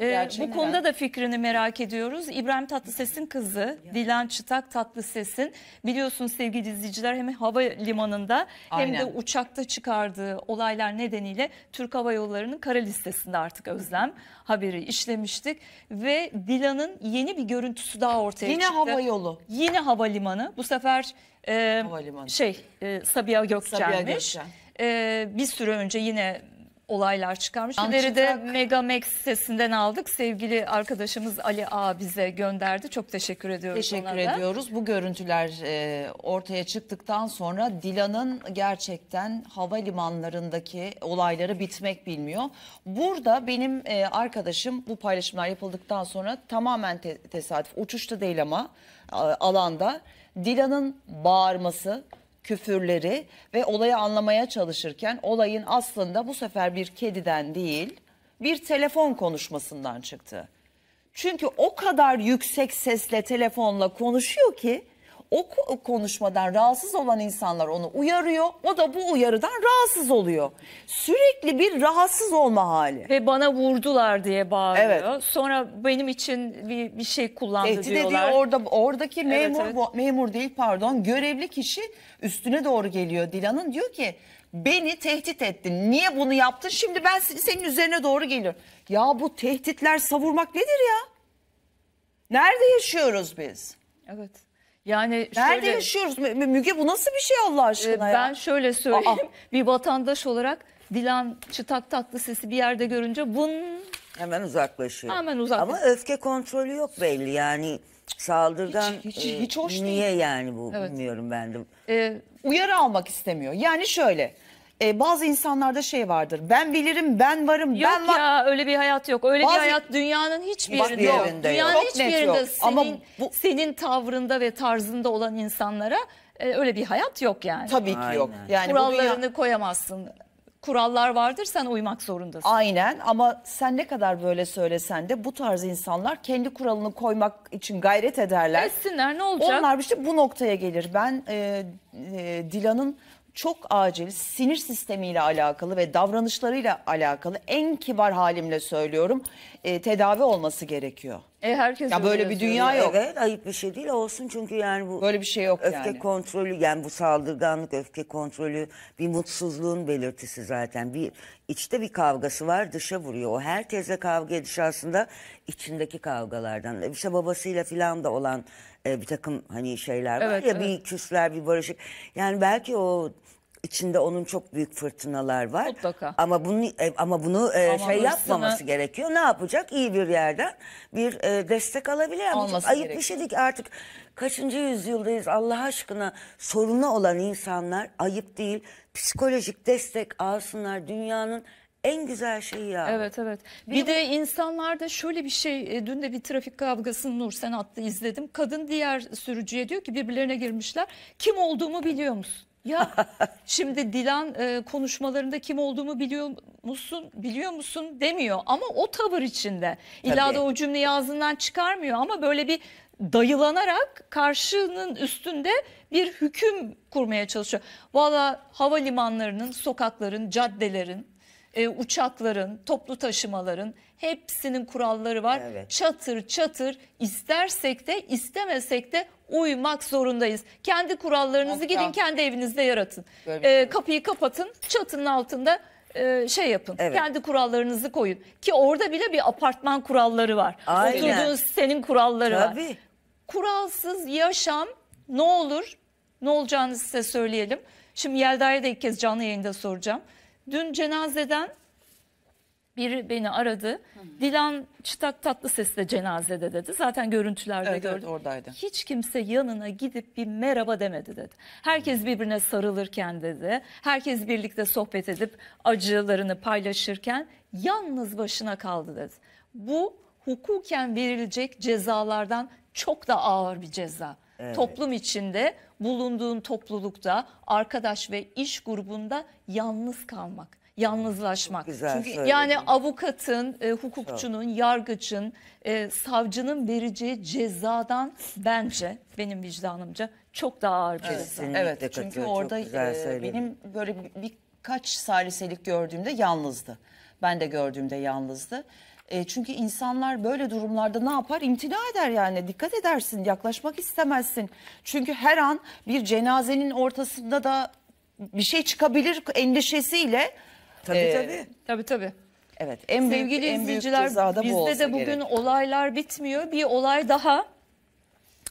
Ee, bu konuda da fikrini merak ediyoruz. İbrahim Tatlıses'in kızı Dilan Çıtak Tatlıses'in biliyorsunuz sevgili izleyiciler hem hava limanında hem de uçakta çıkardığı olaylar nedeniyle Türk Hava Yolları'nın kara listesinde artık özlem haberi işlemiştik ve Dilan'ın yeni bir görüntüsü daha ortaya Yine çıktı. Yine hava yolu. Yine hava limanı. Bu sefer e, şey e, Sabiha Gökçen'miş. Sabiha Gökçen. E, bir süre önce yine olaylar çıkarmış. Antitrag... de Megamax sitesinden aldık. Sevgili arkadaşımız Ali A bize gönderdi. Çok teşekkür ediyoruz Teşekkür ona da. ediyoruz. Bu görüntüler e, ortaya çıktıktan sonra Dilan'ın gerçekten havalimanlarındaki olayları bitmek bilmiyor. Burada benim e, arkadaşım bu paylaşımlar yapıldıktan sonra tamamen te tesadüf uçuşta değil ama e, alanda Dilan'ın bağırması küfürleri ve olayı anlamaya çalışırken olayın aslında bu sefer bir kediden değil bir telefon konuşmasından çıktı. Çünkü o kadar yüksek sesle telefonla konuşuyor ki o konuşmadan rahatsız olan insanlar onu uyarıyor. O da bu uyarıdan rahatsız oluyor. Sürekli bir rahatsız olma hali. Ve bana vurdular diye bağırıyor. Evet. Sonra benim için bir, bir şey kullandı Tehdit diyorlar. Ediyor, orada, oradaki evet, memur, evet. memur değil pardon görevli kişi üstüne doğru geliyor Dilan'ın. Diyor ki beni tehdit ettin. Niye bunu yaptın? Şimdi ben senin üzerine doğru geliyorum. Ya bu tehditler savurmak nedir ya? Nerede yaşıyoruz biz? Evet. Yani Nerede şöyle, yaşıyoruz? Mü- Müge bu nasıl bir şey Allah ee, aşkına e, ya? Ben şöyle söyleyeyim. Bir vatandaş olarak Dilan çıtak tatlı sesi bir yerde görünce bun Hemen uzaklaşıyor. Hemen uzaklaşıyor. Ama öfke kontrolü yok belli yani saldırgan Hiç- hiç- hiç e, hoş niye yani bu Evet. bilmiyorum ben de. e, uyarı almak istemiyor. Yani şöyle e, bazı insanlarda şey vardır. Ben bilirim, ben varım, yok ben var. ya öyle bir hayat yok. Öyle bazı... bir hayat dünyanın hiçbir yerinde, yok. yok. Dünyanın yok. hiçbir yerinde yok. senin, Ama bu... senin tavrında ve tarzında olan insanlara e, öyle bir hayat yok yani. Tabii ki Aynen. yok. Yani Kurallarını dünya... koyamazsın kurallar vardır sen uymak zorundasın. Aynen ama sen ne kadar böyle söylesen de bu tarz insanlar kendi kuralını koymak için gayret ederler. Etsinler ne olacak? Onlar işte bu noktaya gelir. Ben e, e, Dilan'ın çok acil sinir sistemiyle alakalı ve davranışlarıyla alakalı en kibar halimle söylüyorum e, tedavi olması gerekiyor. E herkes Ya böyle bir dünya yok. Evet ayıp bir şey değil olsun çünkü yani bu Böyle bir şey yok öfke yani. kontrolü yani bu saldırganlık öfke kontrolü bir mutsuzluğun belirtisi zaten. Bir içte bir kavgası var dışa vuruyor. O herkesle kavga ediş aslında içindeki kavgalardan. E, işte babasıyla filan da olan e, bir takım hani şeyler var Evet, ya bir küsler bir barışık. Yani belki o içinde onun çok büyük fırtınalar var. Mutlaka. Ama bunu e, ama bunu e, ama şey yapmaması hırsını... gerekiyor. Ne yapacak? İyi bir yerden bir e, destek alabilir. Olması Ayıp gerekiyor. bir şey değil artık kaçıncı yüzyıldayız Allah aşkına sorunu olan insanlar ayıp değil. Psikolojik destek alsınlar dünyanın en güzel şeyi ya. Evet evet. Bir, bir de, de bu... insanlarda şöyle bir şey dün de bir trafik kavgasını Nur sen attı izledim. Kadın diğer sürücüye diyor ki birbirlerine girmişler. Kim olduğumu biliyor musun? Ya şimdi Dilan e, konuşmalarında kim olduğumu biliyor musun biliyor musun demiyor ama o tavır içinde. İlla Tabii. da o cümleyi ağzından çıkarmıyor ama böyle bir dayılanarak karşının üstünde bir hüküm kurmaya çalışıyor. Valla havalimanlarının, sokakların, caddelerin, e, uçakların, toplu taşımaların hepsinin kuralları var. Evet. Çatır çatır istersek de istemesek de uymak zorundayız. Kendi kurallarınızı Hatta. gidin kendi evinizde yaratın. Şey ee, şey kapıyı kapatın, çatının altında e, şey yapın. Evet. Kendi kurallarınızı koyun. Ki orada bile bir apartman kuralları var. Aynen. Oturduğun senin kuralları Tabii. var. Kuralsız yaşam ne olur? Ne olacağını size söyleyelim. Şimdi Yelda'ya da ilk kez canlı yayında soracağım. Dün cenazeden biri beni aradı. Hı. Dilan Çıtak tatlı sesle cenazede dedi. Zaten görüntülerde evet, gördüm. Evet, oradaydı. Hiç kimse yanına gidip bir merhaba demedi dedi. Herkes birbirine sarılırken dedi. Herkes birlikte sohbet edip acılarını paylaşırken yalnız başına kaldı dedi. Bu hukuken verilecek cezalardan çok da ağır bir ceza. Evet. Toplum içinde, bulunduğun toplulukta, arkadaş ve iş grubunda yalnız kalmak yalnızlaşmak. Güzel Çünkü söyledin. yani avukatın, e, hukukçunun, yargıcın, e, savcının vereceği cezadan bence benim vicdanımca çok daha ağır bir Evet çünkü çok orada e, benim böyle birkaç saliselik gördüğümde yalnızdı. Ben de gördüğümde yalnızdı. E, çünkü insanlar böyle durumlarda ne yapar? İmtina eder yani. Dikkat edersin, yaklaşmak istemezsin. Çünkü her an bir cenazenin ortasında da bir şey çıkabilir endişesiyle Tabii Ee, tabii. Tabii tabii. Evet. En büyük, Sevgili büyük izleyiciler ceza da bizde de bugün gerek. olaylar bitmiyor. Bir olay daha.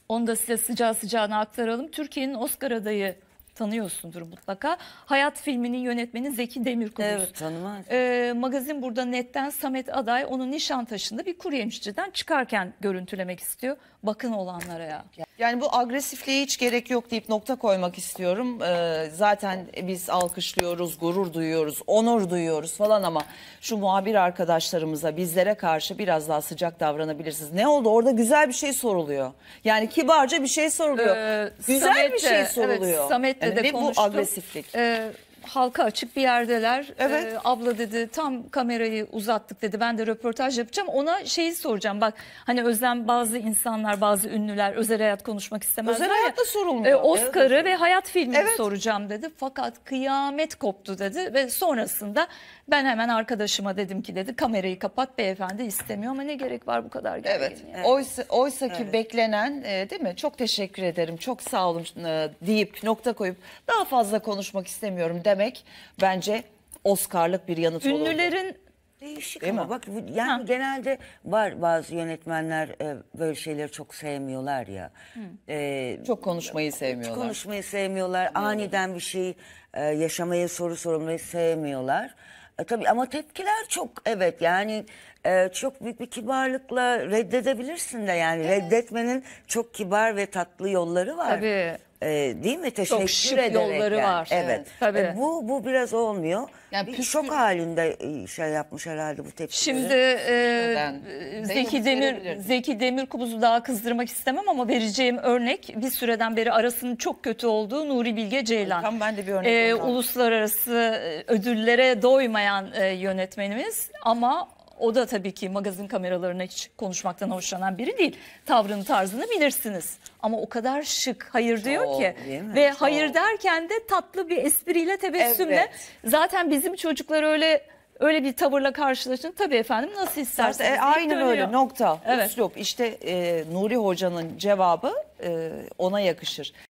Onu da size sıcağı sıcağına aktaralım. Türkiye'nin Oscar adayı tanıyorsundur mutlaka. Hayat filminin yönetmeni Zeki Demirkubuz. Evet tanımaz. Ee, magazin burada netten Samet Aday onun nişan taşında bir kuru yemişçiden çıkarken görüntülemek istiyor. Bakın olanlara ya. Yani bu agresifliğe hiç gerek yok deyip nokta koymak istiyorum. Ee, zaten biz alkışlıyoruz, gurur duyuyoruz, onur duyuyoruz falan ama şu muhabir arkadaşlarımıza bizlere karşı biraz daha sıcak davranabilirsiniz. Ne oldu orada güzel bir şey soruluyor. Yani kibarca bir şey soruluyor. Ee, güzel Samet'e, bir şey soruluyor. Evet, Samet Meclis'te yani ve konuştum. bu agresiflik. Ee, halka açık bir yerdeler. Evet. Ee, abla dedi tam kamerayı uzattık dedi. Ben de röportaj yapacağım. Ona şeyi soracağım. Bak hani Özlem bazı insanlar, bazı ünlüler özel hayat konuşmak istemezler. Özel hayat da sorulmuyor. Ee, Oscar'ı evet. ve hayat filmini evet. soracağım dedi. Fakat kıyamet koptu dedi ve sonrasında ben hemen arkadaşıma dedim ki dedi kamerayı kapat beyefendi istemiyor ama ne gerek var bu kadar gergin. Evet. Yani. Oysa, oysa ki evet. beklenen e, değil mi? Çok teşekkür ederim. Çok sağ olun e, deyip nokta koyup daha fazla konuşmak istemiyorum demek bence Oscar'lık bir yanıt Ünlülerin... olurdu. Ünlülerin Değişik Değil ama mi? bak yani ha. genelde var bazı yönetmenler e, böyle şeyleri çok sevmiyorlar ya. Hmm. E, çok konuşmayı e, sevmiyorlar. Çok Konuşmayı sevmiyorlar. Aniden bir şey e, yaşamaya soru sormayı sevmiyorlar. E, tabii ama tepkiler çok evet yani e, çok büyük bir kibarlıkla reddedebilirsin de yani reddetmenin çok kibar ve tatlı yolları var. Tabii e, değil mi teşekkür Çok şık ederek yolları yani. var. Evet. Tabii. E, bu bu biraz olmuyor. Yani bir püskü- şok halinde e, şey yapmış herhalde bu tepki. Şimdi e, Neden? Zeki Demir verebilirdim. Zeki Demirkubuz'u daha kızdırmak istemem ama vereceğim örnek bir süreden beri arasının çok kötü olduğu Nuri Bilge Ceylan. Tam ben de bir örnek Ee, uluslararası e, ödüllere doymayan e, yönetmenimiz ama o da tabii ki magazin kameralarına hiç konuşmaktan hoşlanan biri değil. Tavrını tarzını bilirsiniz. Ama o kadar şık hayır diyor ki. Ve Çok. hayır derken de tatlı bir espriyle tebessümle. Evet. Zaten bizim çocuklar öyle öyle bir tavırla karşılaşın tabii efendim nasıl isterseniz. E, aynen öyle nokta. Evet. Üslup. İşte e, Nuri Hoca'nın cevabı e, ona yakışır.